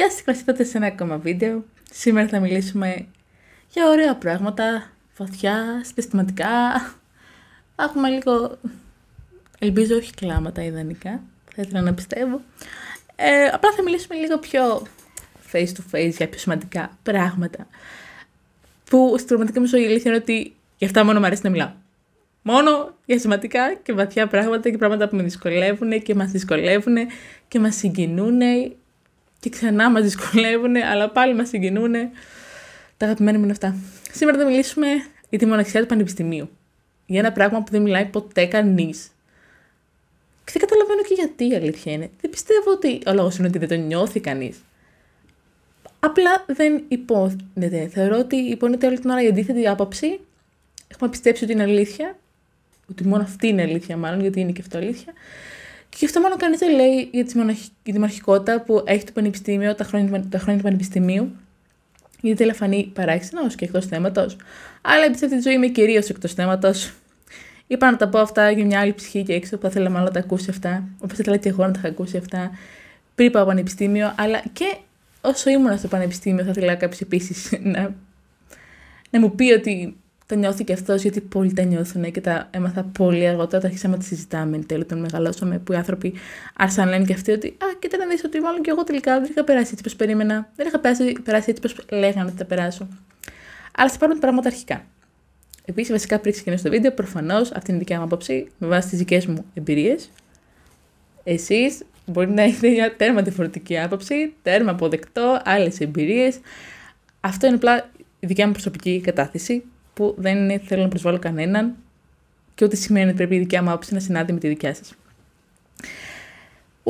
Γεια σας, καλώς ήρθατε σε ένα ακόμα βίντεο. Σήμερα θα μιλήσουμε για ωραία πράγματα, βαθιά, συστηματικά, Έχουμε λίγο, ελπίζω όχι κλάματα ιδανικά, θα ήθελα να πιστεύω. Ε, απλά θα μιλήσουμε λίγο πιο face to face για πιο σημαντικά πράγματα. Που στην πραγματική μου ζωή αλήθεια είναι ότι γι' αυτά μόνο μου αρέσει να μιλάω. Μόνο για σημαντικά και βαθιά πράγματα και πράγματα που με δυσκολεύουν και μας δυσκολεύουν και μας συγκινούν και ξανά μας δυσκολεύουν, αλλά πάλι μας συγκινούν. Τα αγαπημένα μου είναι αυτά. Σήμερα θα μιλήσουμε για τη μοναξιά του πανεπιστημίου. Για ένα πράγμα που δεν μιλάει ποτέ κανείς. Και δεν καταλαβαίνω και γιατί η αλήθεια είναι. Δεν πιστεύω ότι ο λόγος είναι ότι δεν το νιώθει κανείς. Απλά δεν υπόθεται. Θεωρώ ότι υπόθεται όλη την ώρα η αντίθετη άποψη. Έχουμε πιστέψει ότι είναι αλήθεια. Ότι μόνο αυτή είναι αλήθεια, μάλλον, γιατί είναι και αυτό αλήθεια. Και αυτό μόνο κανείς δεν λέει για, τη για που έχει το πανεπιστήμιο, τα χρόνια, τα χρόνια του πανεπιστημίου. Γιατί φανεί παράξενος και εκτός θέματος. Αλλά επειδή αυτή τη ζωή είμαι κυρίως εκτός θέματος. Είπα να τα πω αυτά για μια άλλη ψυχή και έξω που θα μάλλον να τα ακούσει αυτά. Όπως ήθελα και εγώ να τα είχα ακούσει αυτά πριν πάω πανεπιστήμιο, αλλά και όσο ήμουν στο πανεπιστήμιο θα ήθελα κάποιος επίσης να, να μου πει ότι το νιώθει και αυτός, γιατί πολλοί τα νιώθουν και τα έμαθα πολύ αργότερα. Τα αρχίσαμε να τα συζητάμε εν τέλει, όταν μεγαλώσαμε, που οι άνθρωποι άρχισαν να λένε και αυτοί ότι Α, κοίτα να δεις ότι μάλλον και εγώ τελικά δεν είχα περάσει έτσι όπως περίμενα. Δεν είχα περάσει, περάσει έτσι όπως λέγανε ότι θα περάσω. Αλλά θα πάρουμε πράγματα αρχικά. Επίσης, βασικά πριν ξεκινήσω το βίντεο, προφανώς αυτή είναι η δικιά μου άποψη, με βάση τις δικές μου εμπειρίες. Εσείς μπορεί να έχετε μια τέρμα διαφορετική άποψη, τέρμα αποδεκτό, άλλες εμπειρίες. Αυτό είναι απλά η δικιά μου προσωπική κατάθεση που δεν είναι, θέλω να προσβάλλω κανέναν και ότι σημαίνει ότι πρέπει η δικιά μου άποψη να συνάδει με τη δικιά σας.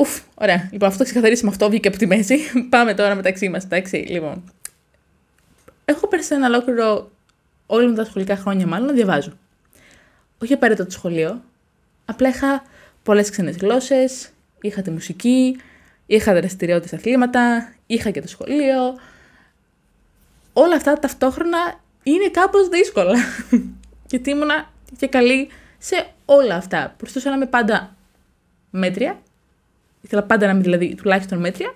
Ουφ, ωραία. Λοιπόν, αυτό ξεκαθαρίσαμε αυτό, βγήκε από τη μέση. Πάμε τώρα μεταξύ μας, εντάξει. Λοιπόν, έχω πέρσει ένα ολόκληρο όλα μου τα σχολικά χρόνια, μάλλον να διαβάζω. Όχι απαραίτητα το σχολείο. Απλά είχα πολλές ξένες γλώσσες, είχα τη μουσική, είχα δραστηριότητες αθλήματα, είχα και το σχολείο. Όλα αυτά ταυτόχρονα είναι κάπως δύσκολα. Γιατί ήμουνα και καλή σε όλα αυτά. Προσπαθούσα να είμαι πάντα μέτρια. Ήθελα πάντα να είμαι δηλαδή τουλάχιστον μέτρια.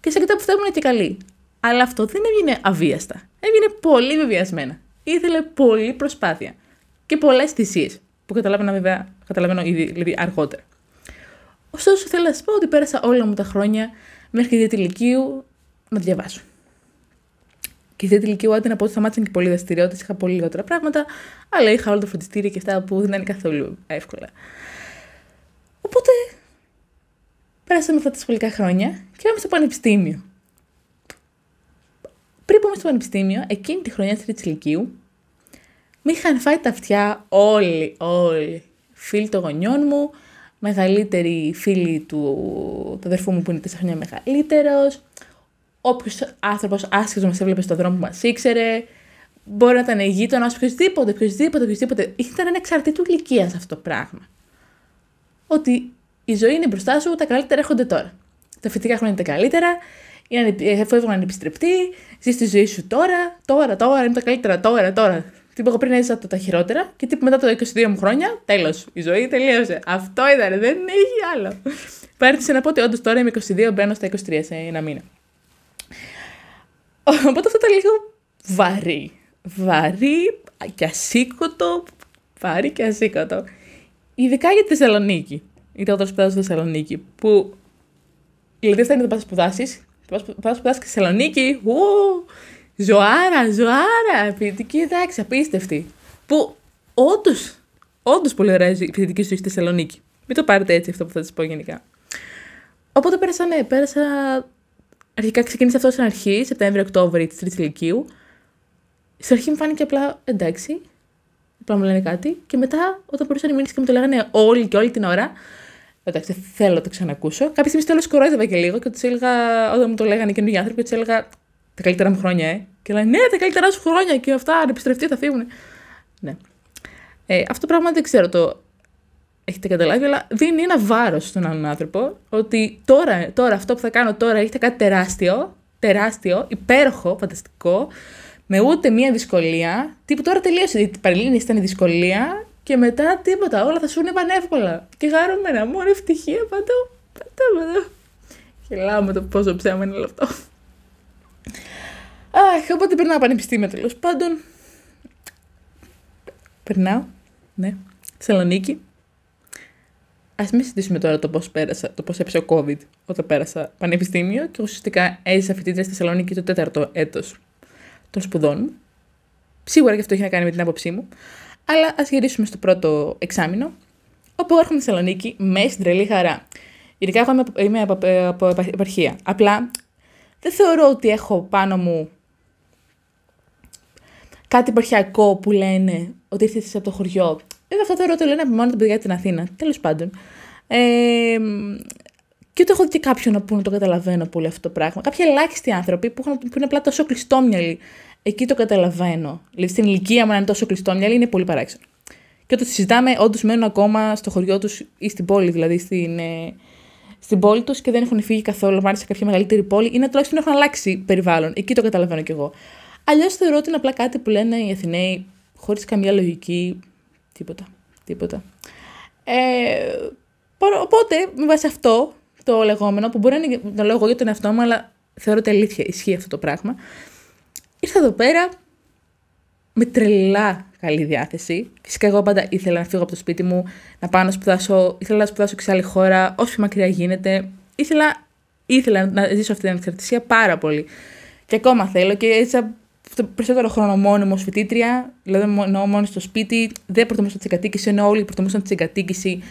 Και σε κάτι που αυτά και καλή. Αλλά αυτό δεν έγινε αβίαστα. έγινε πολύ βεβαιασμένα. Ήθελε πολύ προσπάθεια. Και πολλές θυσίες. Που καταλάβαινα βέβαια, καταλαβαίνω ήδη δηλαδή, αργότερα. Ωστόσο, θέλω να σας πω ότι πέρασα όλα μου τα χρόνια μέχρι τη διατηλικίου να διαβάσω. Και τρίτη ηλικία ούτε να πω ότι σταμάτησαν και πολλοί δραστηριότητες, είχα πολύ λιγότερα πράγματα, αλλά είχα όλο το φροντιστήρια και αυτά που δεν είναι καθόλου εύκολα. Οπότε πέρασαμε αυτά τα σχολικά χρόνια και πάμε στο πανεπιστήμιο. Πριν πάμε στο πανεπιστήμιο, εκείνη τη χρονιά της τρίτη ηλικίου, με είχαν φάει τα αυτιά όλοι, όλοι. Φίλοι των γονιών μου, μεγαλύτεροι φίλοι του, του αδερφού μου που είναι τέσσερα χρόνια μεγαλύτερος. Όποιος άνθρωπος άσχετος μας έβλεπε στον δρόμο που μας ήξερε, μπορεί να ήταν γείτονας, οποιοδήποτε, οποιοδήποτε, οποιοδήποτε. Ήταν ανεξαρτήτου ηλικίας αυτό το πράγμα. Ότι η ζωή είναι μπροστά σου, τα καλύτερα έρχονται τώρα. Τα φοιτητικά χρόνια είναι τα καλύτερα, ε, φεύγουν ανεπιστρεπτοί, ζεις τη ζωή σου τώρα, τώρα, τώρα, είναι τα καλύτερα τώρα, τώρα. Τι που πριν έζησα τα χειρότερα και τι μετά το 22 μου χρόνια, τέλος. Η ζωή τελείωσε. Αυτό ήταν, δεν έχει άλλο. Πάρτισε να πω ότι όντως τώρα είμαι 22, μπαίνω στα 23 σε ένα μήνα. Οπότε αυτό ήταν λίγο βαρύ. Βαρύ και ασήκωτο, βαρύ και ασήκωτο. Ειδικά για τη Θεσσαλονίκη. Ήταν όταν σπουδάζω στη Θεσσαλονίκη. Που η θα είναι τα πα σπουδάσεις. Πας σπουδάσεις στη Θεσσαλονίκη. Ου, ζωάρα, ζωάρα. Ποιητική εντάξει, απίστευτη. Που όντως, όντως πολύ ωραία η ποιητική σου στη Θεσσαλονίκη. Μην το πάρετε έτσι αυτό που θα σας πω γενικά. Οπότε πέρασα, ναι, πέρασα Αρχικά ξεκίνησε αυτό στην αρχή, Σεπτέμβριο-Οκτώβριο της Τρίτης Λυκείου. Στην αρχή μου φάνηκε απλά εντάξει, απλά μου λένε κάτι. Και μετά, όταν μπορούσαν οι μήνες και μου το λέγανε όλη και όλη την ώρα, εντάξει, θέλω να το ξανακούσω. Κάποια στιγμή τέλο κορόιδευα και λίγο και τους έλεγα, όταν μου το λέγανε καινούργιοι άνθρωποι, τους έλεγα τα καλύτερα μου χρόνια, ε. Και λένε, ναι, τα καλύτερα σου χρόνια και αυτά, αν επιστρεφτεί, θα φύγουν. Ναι. Ε, αυτό πράγμα δεν ξέρω το έχετε καταλάβει, αλλά δίνει ένα βάρος στον άλλον άνθρωπο ότι τώρα, τώρα αυτό που θα κάνω τώρα έχετε κάτι τεράστιο, τεράστιο, υπέροχο, φανταστικό, με ούτε μία δυσκολία. Τύπου τώρα τελείωσε. Η παρελίνη ήταν η δυσκολία και μετά τίποτα. Όλα θα σου είναι πανεύκολα. Και χαρούμενα, μόνο ευτυχία πάντα, Παντού, παντού. χελάω με το πόσο ψέμα είναι όλο αυτό. Αχ, οπότε περνάω πανεπιστήμια τέλος πάντων. Περνάω, ναι. Θεσσαλονίκη, Ας μην συζητήσουμε τώρα το πώς πέρασα, το πώς έπεσε ο COVID όταν πέρασα πανεπιστήμιο και ουσιαστικά έζησα φοιτήτρια στη Θεσσαλονίκη το τέταρτο έτος των σπουδών μου. Σίγουρα και αυτό έχει να κάνει με την άποψή μου. Αλλά ας γυρίσουμε στο πρώτο εξάμεινο, όπου έρχομαι στη Θεσσαλονίκη με στην τρελή χαρά. Ειδικά εγώ είμαι, είμαι από, από, από επαρχία. Απλά δεν θεωρώ ότι έχω πάνω μου κάτι επαρχιακό που λένε ότι ήρθε από το χωριό Βέβαια, αυτό θεωρώ ότι λένε από μόνο τα παιδιά την Αθήνα. Τέλος πάντων. Ε, και ούτε έχω δει και να που να το καταλαβαίνω πολύ αυτό το πράγμα. Κάποιοι ελάχιστοι άνθρωποι που, έχουν, που είναι απλά τόσο κλειστόμυαλοι. Εκεί το καταλαβαίνω. Δηλαδή στην ηλικία μου να είναι τόσο κλειστόμυαλοι είναι πολύ παράξενο. Και όταν συζητάμε, όντως μένουν ακόμα στο χωριό τους ή στην πόλη, δηλαδή στην, ε, στην πόλη τους και δεν έχουν φύγει καθόλου. Μάλιστα σε κάποια μεγαλύτερη πόλη ή να τουλάχιστον έχουν αλλάξει περιβάλλον. Εκεί το καταλαβαίνω κι εγώ. Αλλιώς θεωρώ ότι είναι απλά κάτι που λένε οι Αθηναίοι χωρίς καμία λογική, τίποτα. τίποτα. Ε, οπότε, με βάση αυτό το λεγόμενο, που μπορεί να είναι το λέω εγώ για τον εαυτό μου, αλλά θεωρώ ότι αλήθεια ισχύει αυτό το πράγμα, ήρθα εδώ πέρα με τρελά καλή διάθεση. Φυσικά, εγώ πάντα ήθελα να φύγω από το σπίτι μου, να πάω να σπουδάσω, ήθελα να σπουδάσω και σε άλλη χώρα, όσο μακριά γίνεται. Ήθελα, ήθελα να ζήσω αυτή την ανεξαρτησία πάρα πολύ. Και ακόμα θέλω και έτσι περισσότερο χρόνο μόνο μου ως φοιτήτρια, δηλαδή εννοώ μόνο στο σπίτι, δεν προτιμούσα τη εγκατοίκηση, ενώ όλοι προτιμούσαν τη εγκατοίκηση,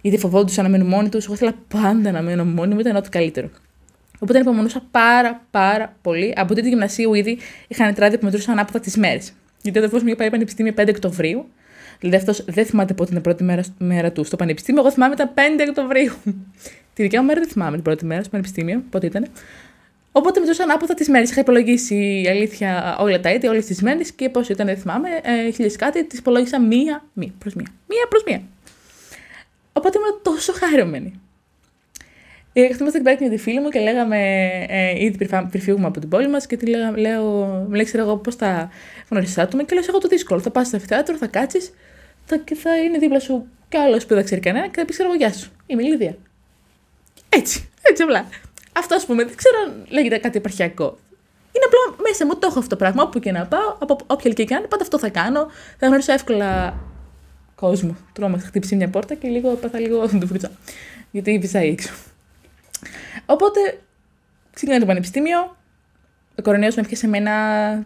γιατί φοβόντουσαν να μείνουν μόνοι τους. Εγώ ήθελα πάντα να μείνω μόνοι μου, ήταν ό,τι καλύτερο. Οπότε ανυπομονούσα λοιπόν, πάρα πάρα πολύ. Από τρίτη γυμνασίου ήδη είχαν τράδι που μετρούσαν ανάποδα τις μέρες. Γιατί ο αδερφός μου είχε πάει πανεπιστήμιο 5 Οκτωβρίου. Δηλαδή αυτός δεν θυμάται πότε την πρώτη μέρα, μέρα του στο πανεπιστήμιο. Εγώ θυμάμαι τα 5 Οκτωβρίου. τη δικιά μου μέρα δεν θυμάμαι την πρώτη μέρα στο πανεπιστήμιο, πότε ήταν. Οπότε με μετρούσαν άποδα τις μέρες, Είχα υπολογίσει η αλήθεια όλα τα έτη, όλες τις μέρες και πόσο ήταν, δεν θυμάμαι, ε, κάτι, τις υπολόγισα μία, μία προς μία. Μία προς μία. Οπότε ήμουν τόσο χαρούμενη. Ε, Εκτιμάστε την πράξη με τη φίλη μου και λέγαμε, ε, ήδη πριν φύγουμε από την πόλη μας, και τη λέγα, λέω, μου λέει, ξέρω εγώ πώς θα γνωριστάτουμε Και λέω, εγώ το δύσκολο. Θα πας στο θέατρο, θα κάτσεις θα, και θα είναι δίπλα σου κι άλλος που δεν ξέρει κανένα και θα πει, ξέρω εγώ, γεια σου. Είμαι η Λίδια. Έτσι, έτσι απλά. Αυτό ας πούμε, δεν ξέρω αν λέγεται κάτι επαρχιακό. Είναι απλά μέσα μου, το έχω αυτό το πράγμα. Όπου και να πάω, από όποια ηλικία και αν, πάντα αυτό θα κάνω. Θα γνωρίσω εύκολα κόσμο. Τρώμα, θα χτύψει μια πόρτα και λίγο πάθα λίγο το βρίσκω. Γιατί βυσάει έξω. Οπότε, ξεκινάει το πανεπιστήμιο. Ο κορονοϊός με σε μένα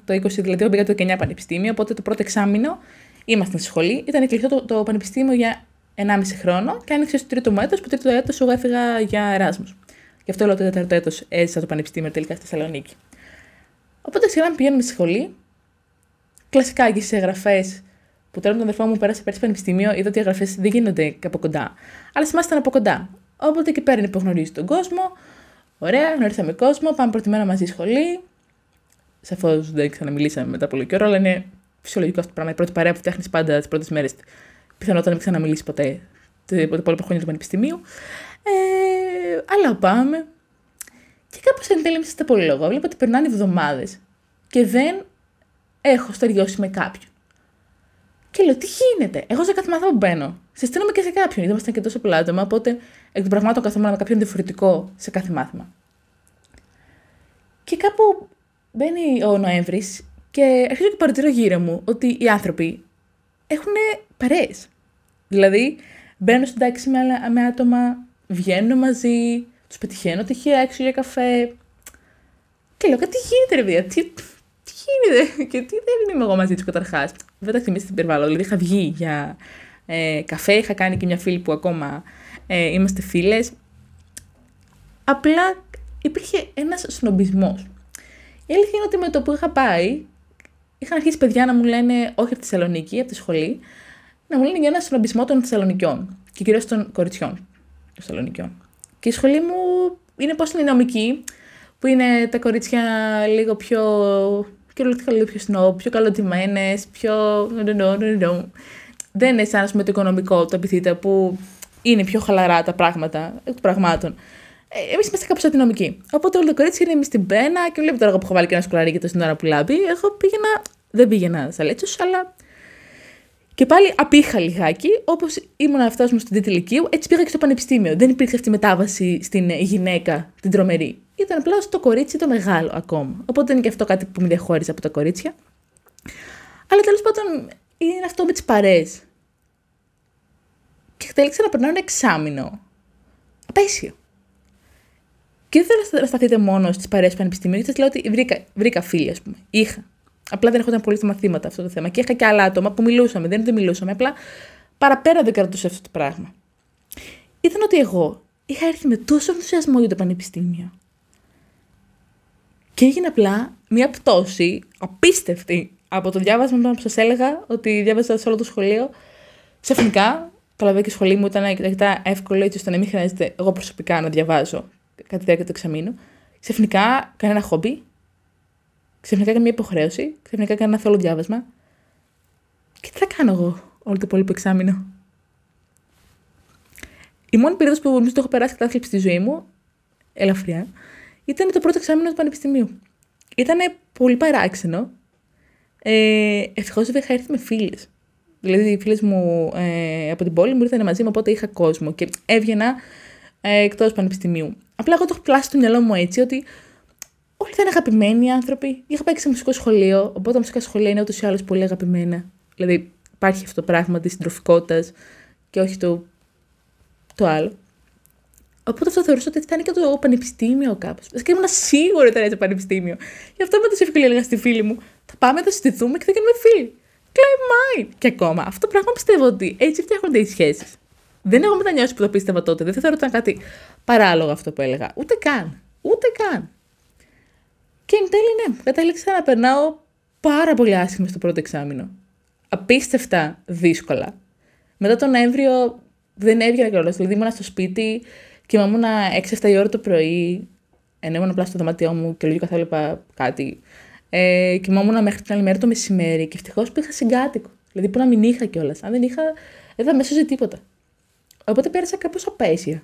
το 20, δηλαδή όταν πήγα το 19 πανεπιστήμιο. Οπότε το πρώτο εξάμεινο ήμασταν στη σχολή. Ήταν κλειστό το, το πανεπιστήμιο για 1,5 χρόνο και άνοιξε το τρίτο μου έτος. το τρίτο έτος εγώ έφυγα για Εράσμους. Γι' αυτό λέω το τέταρτο έτο έζησα το πανεπιστήμιο τελικά στη Θεσσαλονίκη. Οπότε σιγά πηγαίνουμε στη σχολή. Κλασικά εκεί στι εγγραφέ που τώρα με τον αδερφό μου πέρασε πέρσι πανεπιστήμιο, είδα ότι οι εγγραφέ δεν γίνονται από κοντά. Αλλά σε ήταν από κοντά. Οπότε και παίρνει που γνωρίζει τον κόσμο. Ωραία, γνωρίσαμε κόσμο, πάμε μέρα μαζί σχολή. Σαφώς δεν ξαναμιλήσαμε μετά από πολύ καιρό, αλλά είναι φυσιολογικό αυτό το πράγμα. Η πρώτη παρέα που φτιάχνεις πάντα τις πρώτες μέρες πιθανότατα να μην ξαναμιλήσεις ποτέ τα υπόλοιπα χρόνια του πανεπιστημίου. Ε, αλλά πάμε. Και κάπως εν τέλει στα πολύ λόγο. Βλέπω ότι περνάνε εβδομάδες και δεν έχω στεριώσει με κάποιον. Και λέω, τι γίνεται. Εγώ σε κάθε μάθημα που μπαίνω, συστήνομαι και σε κάποιον. Γιατί ήμασταν και τόσο πολλά άτομα, οπότε εκ των πραγμάτων καθόμουν με κάποιον διαφορετικό σε κάθε μάθημα. Και κάπου μπαίνει ο Νοέμβρης και αρχίζω και παρατηρώ γύρω μου ότι οι άνθρωποι έχουν παρέες. Δηλαδή, μπαίνω στην τάξη με άτομα βγαίνω μαζί, τους πετυχαίνω τυχαία έξω για καφέ. Και λέω, τι γίνεται, ρε παιδιά, τι, τι γίνεται, και τι δεν είμαι εγώ μαζί τους καταρχάς. Δεν τα θυμίστε την περιβάλλον. Δηλαδή, είχα βγει για ε, καφέ, είχα κάνει και μια φίλη που ακόμα ε, είμαστε φίλες. Απλά υπήρχε ένας σνομπισμός. Η αλήθεια είναι ότι με το που είχα πάει, είχαν αρχίσει παιδιά να μου λένε, όχι από τη Θεσσαλονίκη, από τη σχολή, να μου λένε για ένα σνομπισμό των Θεσσαλονικιών και κυρίως των κοριτσιών. Θεσσαλονικιών. Και η σχολή μου είναι πώς είναι η νομική, που είναι τα κορίτσια λίγο πιο κυριολεκτικά λίγο πιο σνό, πιο καλοτιμένες, πιο. No, no, no, Δεν με το οικονομικό, το επιθύτα που είναι πιο χαλαρά τα πράγματα, εκ πραγμάτων. Ε, εμείς είμαστε κάπως νομική, Οπότε όλο το κορίτσι είναι εμείς στην πένα και βλέπετε τώρα που έχω βάλει και ένα σκουλαρίκι στην ώρα που λάμπει. Εγώ πήγαινα, δεν πήγαινα σε αλλά και πάλι απήχα λιγάκι, όπως ήμουν να φτάσουμε στην τρίτη ηλικία, έτσι πήγα και στο πανεπιστήμιο. Δεν υπήρξε αυτή η μετάβαση στην ε, γυναίκα, την τρομερή. Ήταν απλά στο κορίτσι το μεγάλο ακόμα. Οπότε είναι και αυτό κάτι που με διαχώριζε από τα κορίτσια. Αλλά τέλος πάντων είναι αυτό με τις παρέ. Και κατέληξα να περνάω ένα εξάμεινο. Απέσιο. Και δεν θέλω να σταθείτε μόνο στις παρέες πανεπιστημίου, γιατί σας λέω ότι βρήκα, βρήκα φίλοι, ας πούμε. Είχα Απλά δεν έρχονταν πολύ στα μαθήματα αυτό το θέμα. Και είχα και άλλα άτομα που μιλούσαμε. Δεν, ότι μιλούσαμε. Απλά παραπέρα δεν κρατούσε αυτό το πράγμα. Ήταν ότι εγώ είχα έρθει με τόσο ενθουσιασμό για το πανεπιστήμιο. Και έγινε απλά μια πτώση απίστευτη από το διάβασμα που σας έλεγα ότι διάβασα σε όλο το σχολείο. Ξαφνικά, λαβέ και η σχολή μου ήταν αρκετά εύκολη, έτσι ώστε να μην χρειάζεται εγώ προσωπικά να διαβάζω κάτι τη διάρκεια του εξαμήνου. Ξαφνικά, κανένα χόμπι, ξαφνικά έκανα μια υποχρέωση, ξαφνικά έκανα ένα θόλο διάβασμα. Και τι θα κάνω εγώ όλο το πολύ που εξάμεινο. Η μόνη περίοδος που νομίζω το έχω περάσει κατάθλιψη στη ζωή μου, ελαφριά, ήταν το πρώτο εξάμεινο του Πανεπιστημίου. Ήταν πολύ παράξενο. Ε, Ευτυχώς δεν είχα έρθει με φίλες. Δηλαδή, οι φίλες μου ε, από την πόλη μου ήρθαν μαζί μου, οπότε είχα κόσμο και έβγαινα ε, εκτός Πανεπιστημίου. Απλά εγώ το έχω πλάσει στο μυαλό μου έτσι ότι Όλοι ήταν αγαπημένοι άνθρωποι. Είχα πάει και σε μουσικό σχολείο, οπότε τα μουσικά σχολεία είναι ούτως ή άλλως πολύ αγαπημένα. Δηλαδή υπάρχει αυτό το πράγμα της συντροφικότητας και όχι το, το άλλο. Οπότε αυτό θεωρούσα ότι ήταν και το πανεπιστήμιο κάπως. Και ήμουν σίγουρη ότι είναι το πανεπιστήμιο. Γι' αυτό με το σύμφωνο έλεγα στη φίλη μου: Θα πάμε, θα συστηθούμε και θα κάνουμε φίλοι. Claim mine! Και ακόμα, αυτό το πράγμα πιστεύω ότι έτσι φτιάχνονται οι σχέσεις. Δεν έχω μετανιώσει που το πίστευα τότε. Δεν θεωρώ ότι ήταν κάτι παράλογο αυτό που έλεγα. Ούτε καν. Ούτε καν. Και εν τέλει, ναι, κατάληξα να περνάω πάρα πολύ άσχημα στο πρώτο εξάμεινο. Απίστευτα δύσκολα. Μετά τον Νοέμβριο δεν έβγαινα κιόλας. Δηλαδή, ήμουνα στο σπίτι, κοιμάμουν 6-7 η ώρα το πρωί, ενώ ήμουν απλά στο δωμάτιό μου και λίγο καθόλου είπα κάτι. Ε, ήμουν μέχρι την άλλη μέρα το μεσημέρι και ευτυχώς που είχα συγκάτοικο. Δηλαδή, που να μην είχα κιόλας. Αν δεν είχα, δεν θα με σώζει τίποτα. Οπότε πέρασα κάπως απέσια.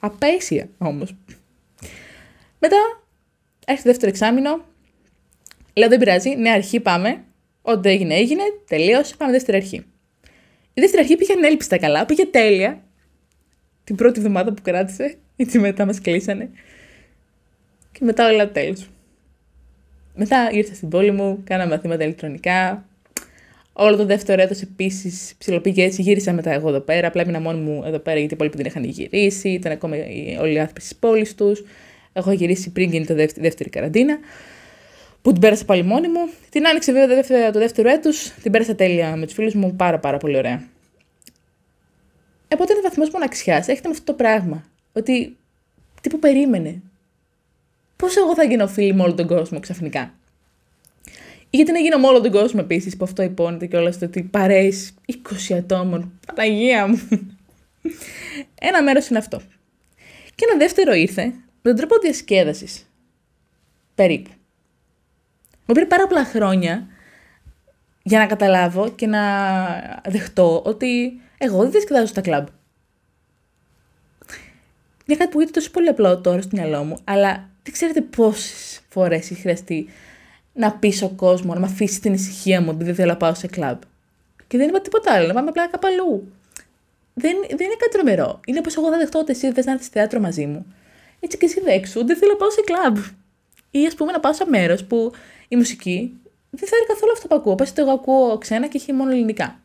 Απέσια όμως. Μετά Έρχεται δεύτερο εξάμεινο. Λέω δεν πειράζει, νέα αρχή πάμε. Ό,τι έγινε, έγινε, τελείωσε, πάμε δεύτερη αρχή. Η δεύτερη αρχή πήγε ανέλπιστα καλά, πήγε τέλεια. Την πρώτη εβδομάδα που κράτησε, γιατί μετά μας κλείσανε. Και μετά όλα τέλος. Μετά ήρθα στην πόλη μου, κάναμε μαθήματα ηλεκτρονικά. Όλο το δεύτερο έτος επίσης ψηλοπήγε έτσι. Γύρισα μετά εγώ εδώ πέρα. Απλά έμεινα μου εδώ πέρα γιατί οι υπόλοιποι την είχαν γυρίσει. Ήταν ακόμα όλοι οι άνθρωποι της πόλης τους. Έχω γυρίσει πριν γίνει το δεύτερη, δεύτερη καραντίνα, που την πέρασα πάλι μόνη μου. Την άνοιξε βέβαια το δεύτερο έτου, την πέρασα τέλεια με τους φίλους μου, πάρα πάρα πολύ ωραία. Εποτέ είναι βαθμός μοναξιάς έχετε με αυτό το πράγμα. Ότι τι που περίμενε. Πώ εγώ θα γίνω φίλη με όλο τον κόσμο ξαφνικά. γιατί να γίνω με όλο τον κόσμο επίσης, που αυτό υπόνεται και όλα στο ότι παρέεις 20 ατόμων. Παναγία μου. Ένα μέρος είναι αυτό. Και ένα δεύτερο ήρθε με τον τρόπο διασκέδαση. Περίπου. Μου πήρε πάρα πολλά χρόνια για να καταλάβω και να δεχτώ ότι εγώ δεν διασκεδάζω στα κλαμπ. Μια κάτι που γίνεται τόσο πολύ απλό τώρα στο μυαλό μου, αλλά δεν ξέρετε πόσες φορές έχει χρειαστεί να πείσω ο κόσμο, να με αφήσει την ησυχία μου ότι δεν θέλω να πάω σε κλαμπ. Και δεν είπα τίποτα άλλο, να πάμε απλά κάπου αλλού. Δεν, δεν είναι κάτι τρομερό. Είναι πω εγώ δεν δεχτώ ότι εσύ δεν να έρθεις θέατρο μαζί μου. Έτσι και εσύ δέξου, δεν θέλω να πάω σε κλαμπ. Ή ας πούμε να πάω σε μέρος που η μουσική δεν θα καθόλου αυτό που ακούω. Πα εγώ ακούω ξένα και έχει μόνο ελληνικά.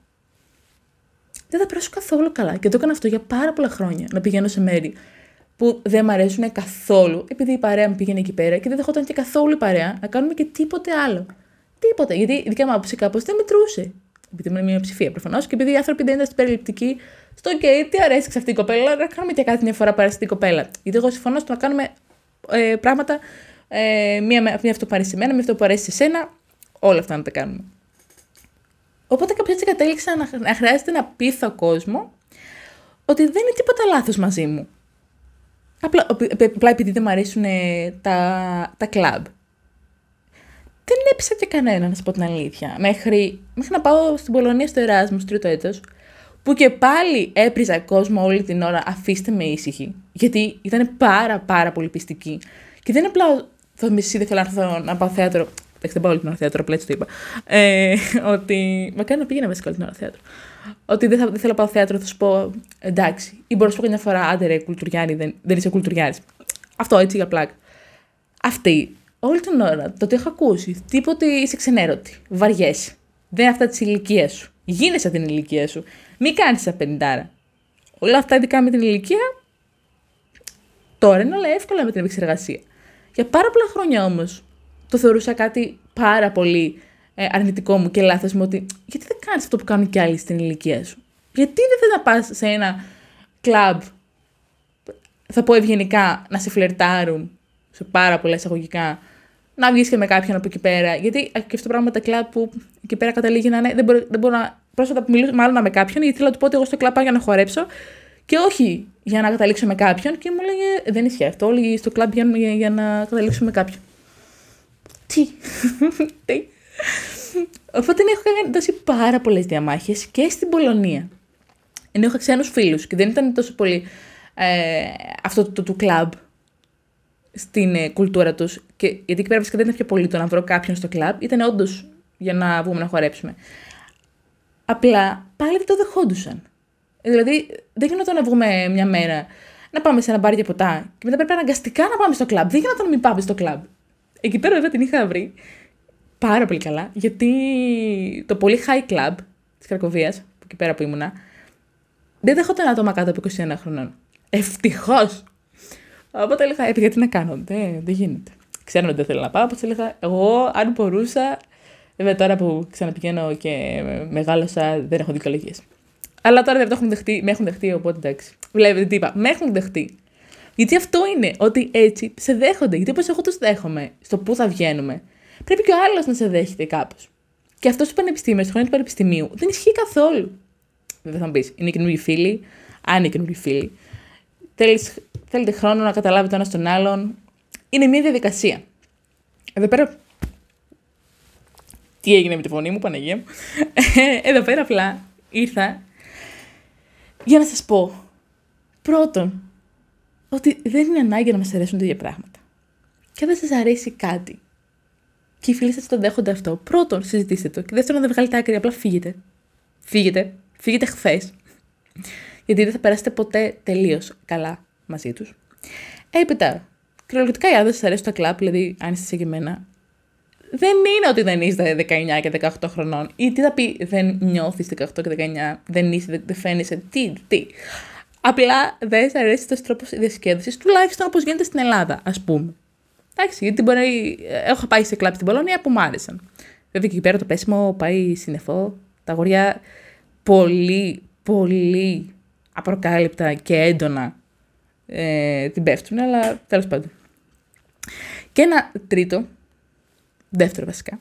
Δεν θα περάσω καθόλου καλά. Και το έκανα αυτό για πάρα πολλά χρόνια. Να πηγαίνω σε μέρη που δεν μ' αρέσουν καθόλου, επειδή η παρέα μου πήγαινε εκεί πέρα και δεν δεχόταν και καθόλου η παρέα να κάνουμε και τίποτε άλλο. Τίποτε. Γιατί η δικιά μου άποψη κάπως δεν μετρούσε. Επειδή ήμουν μια ψηφία προφανώς και επειδή οι άνθρωποι δεν ήταν στην περιληπτική στο οκ, τι αρέσει σε αυτή η κοπέλα, να κάνουμε και κάτι μια φορά που αρέσει την κοπέλα. Γιατί εγώ συμφωνώ στο να κάνουμε ε, πράγματα, ε, μία, μία αυτό που αρέσει σε μένα, μία αυτό που αρέσει σε σένα, όλα αυτά να τα κάνουμε. Οπότε κάποια έτσι κατέληξα να, χρειάζεται να πείθω κόσμο ότι δεν είναι τίποτα λάθος μαζί μου. Απλά, απλά επειδή δεν μου αρέσουν ε, τα, τα κλαμπ. Δεν έπεισα και κανένα, να σα πω την αλήθεια. Μέχρι, μέχρι να πάω στην Πολωνία στο Εράσμο, τρίτο έτος, που και πάλι έπριζα κόσμο όλη την ώρα, αφήστε με ήσυχη, γιατί ήταν πάρα πάρα πολύ πιστική. Και δεν απλά θα με δεν θέλω να έρθω να πάω θέατρο, εντάξει δεν πάω όλη την ώρα θέατρο, απλά έτσι το είπα, ε, ότι κάνει να πήγαινα βασικά όλη την ώρα θέατρο. Ότι δεν, θα, θέλω να πάω θέατρο, θα σου πω εντάξει. Ή μπορώ να σου πω μια φορά, άντε ρε, κουλτουριάνη, δεν, δεν είσαι κουλτουριάνη. Αυτό έτσι για πλάκα. Αυτή όλη την ώρα το τι έχω ακούσει. Τίποτε είσαι ξενέρωτη. Βαριέσαι. Δεν είναι αυτά της ηλικίας σου. Γίνεσαι την ηλικία σου. Μην κάνεις τα 50. Όλα αυτά ειδικά με την ηλικία. Τώρα είναι όλα εύκολα με την επεξεργασία. Για πάρα πολλά χρόνια όμως το θεωρούσα κάτι πάρα πολύ ε, αρνητικό μου και λάθος μου ότι γιατί δεν κάνεις αυτό που κάνουν κι άλλοι στην ηλικία σου. Γιατί δεν θα να πας σε ένα κλαμπ, θα πω ευγενικά, να σε φλερτάρουν σε πάρα πολλά εισαγωγικά να βγεις και με κάποιον από εκεί πέρα. Γιατί και αυτό το πράγμα τα κλαμπ που εκεί πέρα καταλήγει να είναι. Δεν μπορώ, δεν μπορώ να. Πρόσφατα μιλούσα μάλλον με κάποιον, γιατί θέλω να του πω ότι εγώ στο κλαμπ για να χορέψω. Και όχι για να καταλήξω με κάποιον. Και μου λέγε Δεν ισχύει αυτό. Όλοι στο κλαμπ πηγαίνουν για, να καταλήξουμε με κάποιον. Τι. Τι. Οπότε έχω δώσει πάρα πολλές διαμάχες και στην Πολωνία. Ενώ είχα ξένους φίλους και δεν ήταν τόσο πολύ ε, αυτό το, του κλαμπ στην ε, κουλτούρα τους. Και γιατί εκεί πέρα βασικά δεν ήταν πιο πολύ το να βρω κάποιον στο κλαμπ, ήταν όντως για να βγούμε να χορέψουμε. Απλά πάλι δεν το δεχόντουσαν. Ε, δηλαδή δεν γινόταν να βγούμε μια μέρα να πάμε σε ένα μπαρ για ποτά και μετά πρέπει αναγκαστικά να πάμε στο κλαμπ. Δεν γινόταν να μην πάμε στο κλαμπ. Εκεί πέρα βέβαια την είχα βρει πάρα πολύ καλά γιατί το πολύ high club της Κρακοβίας, που εκεί πέρα που ήμουνα, δεν δεχόταν άτομα κάτω από 21 χρονών. Ευτυχώς! Οπότε έλεγα, γιατί «Ε, να κάνω, δεν, δεν γίνεται ξέρουν ότι δεν θέλω να πάω, οπότε έλεγα εγώ αν μπορούσα. Βέβαια τώρα που ξαναπηγαίνω και μεγάλωσα δεν έχω δικαιολογίες. Αλλά τώρα δεν το έχουν δεχτεί, με έχουν δεχτεί, οπότε εντάξει. Βλέπετε τι είπα, με έχουν δεχτεί. Γιατί αυτό είναι, ότι έτσι σε δέχονται. Γιατί όπως εγώ τους δέχομαι στο πού θα βγαίνουμε, πρέπει και ο άλλος να σε δέχεται κάπως. Και αυτός στο πανεπιστήμιο, στο χρόνος του πανεπιστημίου, δεν ισχύει καθόλου. Δεν θα μου πεις, είναι καινούργιοι φίλοι, αν είναι καινούργιοι φίλοι. Θέλεις, θέλετε χρόνο να καταλάβετε ένας τον άλλον, είναι μια διαδικασία. Εδώ πέρα. Τι έγινε με τη φωνή μου, Παναγία μου. Ε, εδώ πέρα απλά ήρθα για να σας πω. Πρώτον, ότι δεν είναι ανάγκη να μας αρέσουν τέτοια πράγματα. Και δεν σας αρέσει κάτι. Και οι φίλοι σας το δέχονται αυτό. Πρώτον, συζητήστε το. Και δεύτερον, δεν βγάλετε άκρη, απλά φύγετε. Φύγετε. Φύγετε χθες. Γιατί δεν θα περάσετε ποτέ τελείως καλά μαζί τους. Ε, έπειτα, Κυριολεκτικά οι άντρες σα αρέσουν τα κλαπ, δηλαδή αν είσαι και Δεν είναι ότι δεν είσαι 19 και 18 χρονών. Ή τι θα πει, δεν νιώθεις 18 και 19, δεν είσαι, δεν φαίνεσαι, τι, τι. Απλά δεν σα αρέσει το τρόπος διασκέδασης, τουλάχιστον όπως γίνεται στην Ελλάδα, ας πούμε. Εντάξει, γιατί μπορεί. Έχω πάει σε κλαπ στην Πολωνία που μου άρεσαν. Βέβαια και εκεί πέρα το πέσιμο πάει συνεφό. Τα αγοριά πολύ, πολύ απροκάλυπτα και έντονα ε, την πέφτουν, αλλά τέλος πάντων. Και ένα τρίτο, δεύτερο βασικά,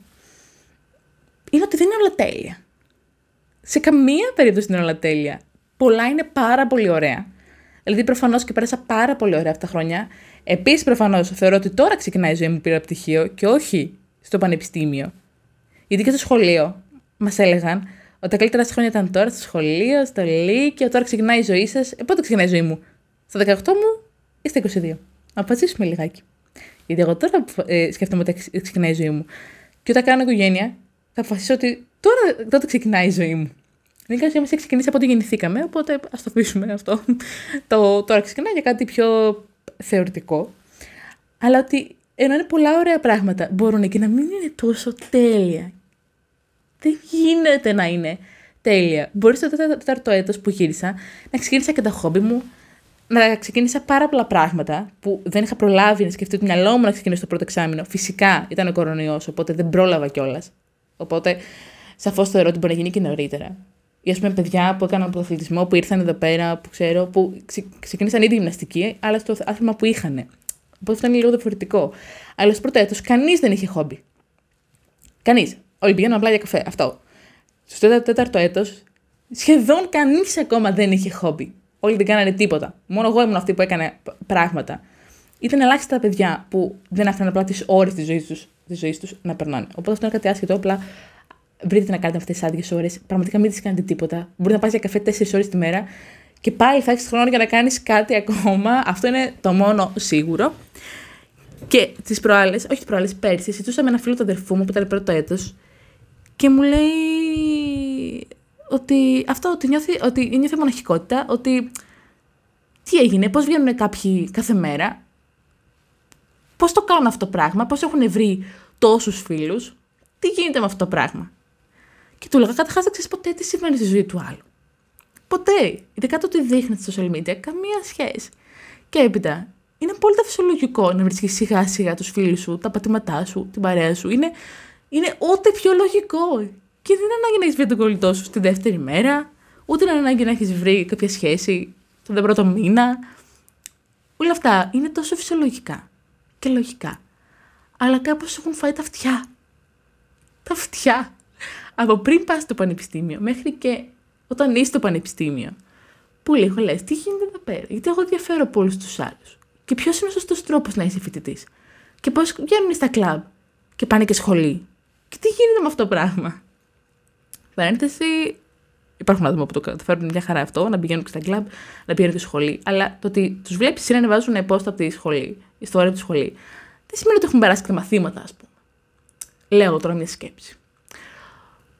είναι ότι δεν είναι όλα τέλεια. Σε καμία περίπτωση δεν είναι όλα τέλεια. Πολλά είναι πάρα πολύ ωραία. Δηλαδή, προφανώς και πέρασα πάρα πολύ ωραία αυτά τα χρόνια. Επίσης, προφανώς θεωρώ ότι τώρα ξεκινάει η ζωή μου πήρα πτυχίο και όχι στο πανεπιστήμιο. Γιατί και στο σχολείο μας έλεγαν ότι τα καλύτερα χρόνια ήταν τώρα στο σχολείο, στο Λύκειο, τώρα ξεκινάει η ζωή σας. Ε, πότε ξεκινάει η ζωή μου, Στα 18 μου ή στα 22. αποφασίσουμε λιγάκι. Γιατί εγώ τώρα ε, σκέφτομαι ότι ξεκινάει η ζωή μου. Και όταν κάνω οικογένεια, θα αποφασίσω ότι τώρα τότε ξεκινάει η ζωή μου. Δεν κάνει εμεί ξεκινήσει από ό,τι γεννηθήκαμε, οπότε ας το αφήσουμε αυτό. το, τώρα ξεκινάει για κάτι πιο θεωρητικό. Αλλά ότι ενώ είναι πολλά ωραία πράγματα, μπορούν και να μην είναι τόσο τέλεια. Δεν γίνεται να είναι τέλεια. Μπορείς στο τέταρτο έτος που γύρισα να ξεκίνησα και τα χόμπι μου, να ξεκίνησα πάρα πολλά πράγματα που δεν είχα προλάβει να σκεφτεί το μυαλό μου να ξεκινήσω το πρώτο εξάμεινο. Φυσικά ήταν ο κορονοϊός, οπότε δεν πρόλαβα κιόλας. Οπότε σαφώς το ερώτημα μπορεί να γίνει και νωρίτερα. Ή ας πούμε παιδιά που έκαναν αθλητισμό που ήρθαν εδώ πέρα, που ξέρω, που ξεκίνησαν ήδη γυμναστική, αλλά στο άθλημα που είχαν. Οπότε αυτό είναι λίγο διαφορετικό. Αλλά στο πρώτο έτος κανείς δεν είχε χόμπι. Κανείς. Όλοι πηγαίνουν απλά για καφέ. Αυτό. Στο τέταρτο έτος σχεδόν κανείς ακόμα δεν είχε χόμπι. Όλοι δεν κάνανε τίποτα. Μόνο εγώ ήμουν αυτή που έκανε πράγματα. Ήταν ελάχιστα τα παιδιά που δεν άφηναν απλά τις ώρες της ζωής τους να περνάνε. Οπότε αυτό είναι κάτι άσχετο. Απλά βρείτε να κάνετε αυτές τις άδειες ώρες. Πραγματικά μην τις κάνετε τίποτα. Μπορεί να πας για καφέ 4 ώρες τη μέρα και πάλι θα έχεις χρόνο για να κάνεις κάτι ακόμα. Αυτό είναι το μόνο σίγουρο. Και τις προάλλες, όχι τις προάλλες, πέρσι, συζητούσα με ένα φίλο του αδερφού μου που ήταν πρώτο έτος και μου λέει ότι αυτό ότι νιώθει, ότι νιώθει μοναχικότητα, ότι τι έγινε, πώς βγαίνουν κάποιοι κάθε μέρα, πώς το κάνουν αυτό το πράγμα, πώς έχουν βρει τόσους φίλους, τι γίνεται με αυτό το πράγμα. Και του λέω καταρχάς δεν ξέρεις ποτέ τι συμβαίνει στη ζωή του άλλου. Ποτέ. Ειδικά το ότι δείχνει στα social media, καμία σχέση. Και έπειτα, είναι απόλυτα φυσιολογικό να βρίσκεις σιγά σιγά τους φίλους σου, τα πατήματά σου, την παρέα σου. Είναι, είναι ό,τι πιο λογικό. Και δεν είναι ανάγκη να έχεις βρει τον κολλητό σου στη δεύτερη μέρα, ούτε είναι ανάγκη να έχεις βρει κάποια σχέση Τον πρώτο μήνα. Όλα αυτά είναι τόσο φυσιολογικά και λογικά. Αλλά κάπως έχουν φάει τα αυτιά. Τα αυτιά. Από πριν πας στο πανεπιστήμιο μέχρι και όταν είσαι στο πανεπιστήμιο. Που λίγο λες, τι γίνεται εδώ πέρα, Γιατί εγώ διαφέρω από όλους τους άλλους. Και ποιος είναι ο σωστός τρόπος να είσαι φοιτητής. Και πώς βγαίνουν στα κλαμπ και πάνε και σχολή. Και τι γίνεται με αυτό το πράγμα. Παρένθεση, υπάρχουν άτομα που το καταφέρουν μια χαρά αυτό, να πηγαίνουν και στα κλαμπ, να πηγαίνουν και σχολή. Αλλά το ότι τους βλέπεις να ανεβάζουν post από τη σχολή, η ιστορία τη σχολή, δεν σημαίνει ότι έχουν περάσει και τα μαθήματα, ας πούμε. Λέω τώρα μια σκέψη.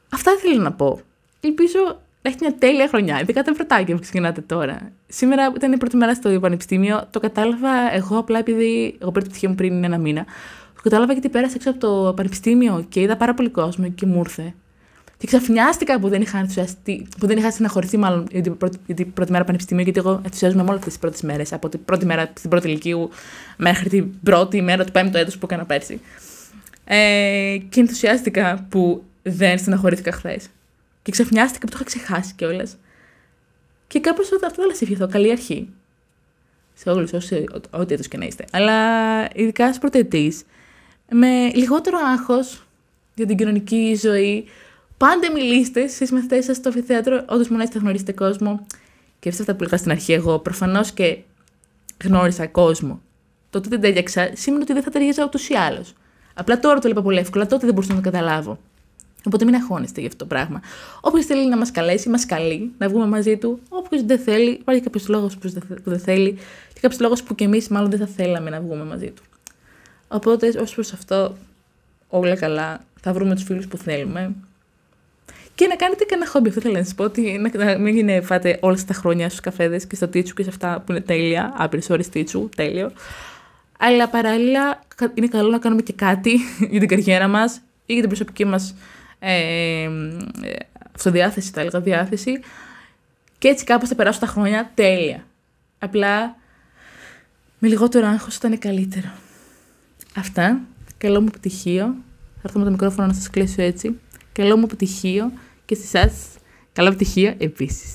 Αυτά ήθελα να πω. Ελπίζω να έχει μια τέλεια χρονιά. Ειδικά τα βρετάκια που ξεκινάτε τώρα. Σήμερα ήταν η πρώτη μέρα στο πανεπιστήμιο. Το κατάλαβα εγώ απλά επειδή. Εγώ πήρα το πτυχίο μου πριν ένα μήνα. Το κατάλαβα γιατί πέρασα έξω από το πανεπιστήμιο και είδα πάρα πολύ κόσμο και μου ήρθε. Και ξαφνιάστηκα που δεν είχα ενθουσιαστεί, που δεν είχα στεναχωρηθεί μάλλον για την πρώτη, μέρα πανεπιστημίου, γιατί εγώ ενθουσιάζομαι μόνο όλες τις πρώτες μέρες. Από την πρώτη μέρα στην πρώτη ηλικίου μέχρι την πρώτη μέρα του πέμπτου έτους που έκανα πέρσι. Ε, και ενθουσιάστηκα που δεν στεναχωρήθηκα χθες. Και ξαφνιάστηκα που το είχα ξεχάσει κιόλας. Και κάπως αυτό θα σε ευχηθώ. Καλή αρχή. Σε όλους ό,τι έτος και να είστε. Αλλά ειδικά ω πρωτετή, με λιγότερο άγχος για την κοινωνική ζωή, Πάντα μιλήστε στι μαθητέ σας στο αφιθέατρο. Όντως, μου έτσι να γνωρίσετε κόσμο. Και αυτά που έλεγα στην αρχή, εγώ προφανώς και γνώρισα κόσμο. Τότε δεν τέριαξα σήμαινε ότι δεν θα ταιριάζα ούτως ή άλλως. Απλά τώρα το λέω πολύ εύκολα, τότε δεν μπορούσα να το καταλάβω. Οπότε μην αγχώνεστε για αυτό το πράγμα. Όποιος θέλει να μας καλέσει, μας καλεί να βγούμε μαζί του. Όποιος δεν θέλει, υπάρχει κάποιος λόγος που δεν θέλει και κάποιος λόγος που κι εμείς μάλλον δεν θα θέλαμε να βγούμε μαζί του. Οπότε ως προς αυτό, όλα καλά. Θα βρούμε τους φίλους που θέλουμε και να κάνετε και ένα χόμπι. Αυτό θέλω να σας πω ότι να, μην είναι, φάτε όλα τα χρόνια στους καφέδες και στο τίτσου και σε αυτά που είναι τέλεια. Άπειρες ώρες τίτσου, τέλειο. Αλλά παράλληλα είναι καλό να κάνουμε και κάτι για την καριέρα μας ή για την προσωπική μας ε, ε, αυτοδιάθεση, θα έλεγα, διάθεση. Και έτσι κάπως θα περάσουν τα χρόνια τέλεια. Απλά με λιγότερο άγχος είναι καλύτερο. Αυτά. Καλό μου επιτυχίο. Θα έρθω με το μικρόφωνο να σας κλείσω έτσι. Καλό μου επιτυχίο και σε εσάς. Καλά επιτυχία επίσης.